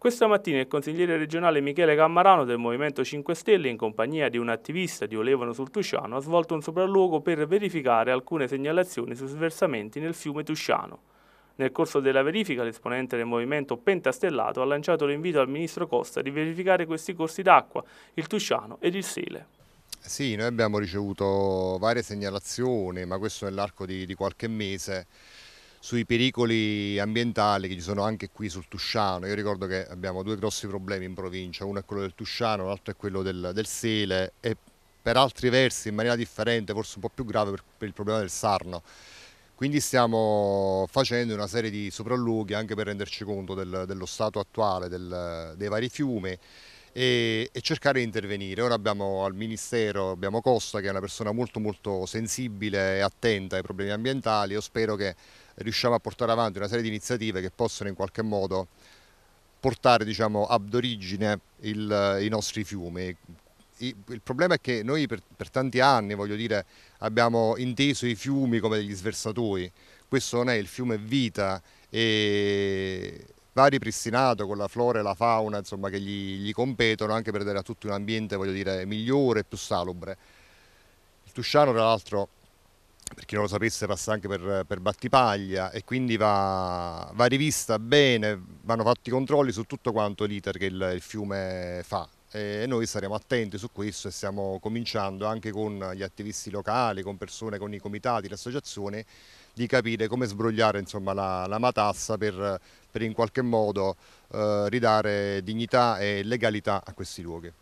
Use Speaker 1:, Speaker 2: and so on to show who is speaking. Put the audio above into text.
Speaker 1: Questa mattina il consigliere regionale Michele Cammarano del Movimento 5 Stelle in compagnia di un attivista di Olevano sul Tusciano ha svolto un sopralluogo per verificare alcune segnalazioni su sversamenti nel fiume Tusciano. Nel corso della verifica l'esponente del movimento Pentastellato ha lanciato l'invito al ministro Costa di verificare questi corsi d'acqua, il Tusciano ed il Sele.
Speaker 2: Sì, noi abbiamo ricevuto varie segnalazioni, ma questo nell'arco di, di qualche mese sui pericoli ambientali che ci sono anche qui sul Tusciano. Io ricordo che abbiamo due grossi problemi in provincia, uno è quello del Tusciano, l'altro è quello del, del Sele e per altri versi in maniera differente, forse un po' più grave per, per il problema del Sarno. Quindi stiamo facendo una serie di soprallunghi anche per renderci conto del, dello stato attuale del, dei vari fiumi e, e, cercare di intervenire. Ora abbiamo al Ministero, abbiamo Costa che è una persona molto molto sensibile e attenta ai problemi ambientali, io spero che riusciamo a portare avanti una serie di iniziative che possano in qualche modo portare diciamo, ad origine il, i nostri fiumi. Il, problema è che noi per, per tanti anni dire, abbiamo inteso i fiumi come degli sversatoi, questo non è il fiume vita e va ripristinato con la flora e la fauna insomma, che gli, gli, competono anche per dare a tutti un ambiente dire, migliore e più salubre. Il Tusciano tra l'altro per chi non lo sapesse passa anche per, per Battipaglia e quindi va, va, rivista bene, vanno fatti i controlli su tutto quanto l'iter che il, il fiume fa, e noi saremo attenti su questo e stiamo cominciando anche con gli attivisti locali, con persone, con i comitati, l'associazione, di capire come sbrogliare insomma, la, la, matassa per, per, in qualche modo eh, ridare dignità e legalità a questi luoghi.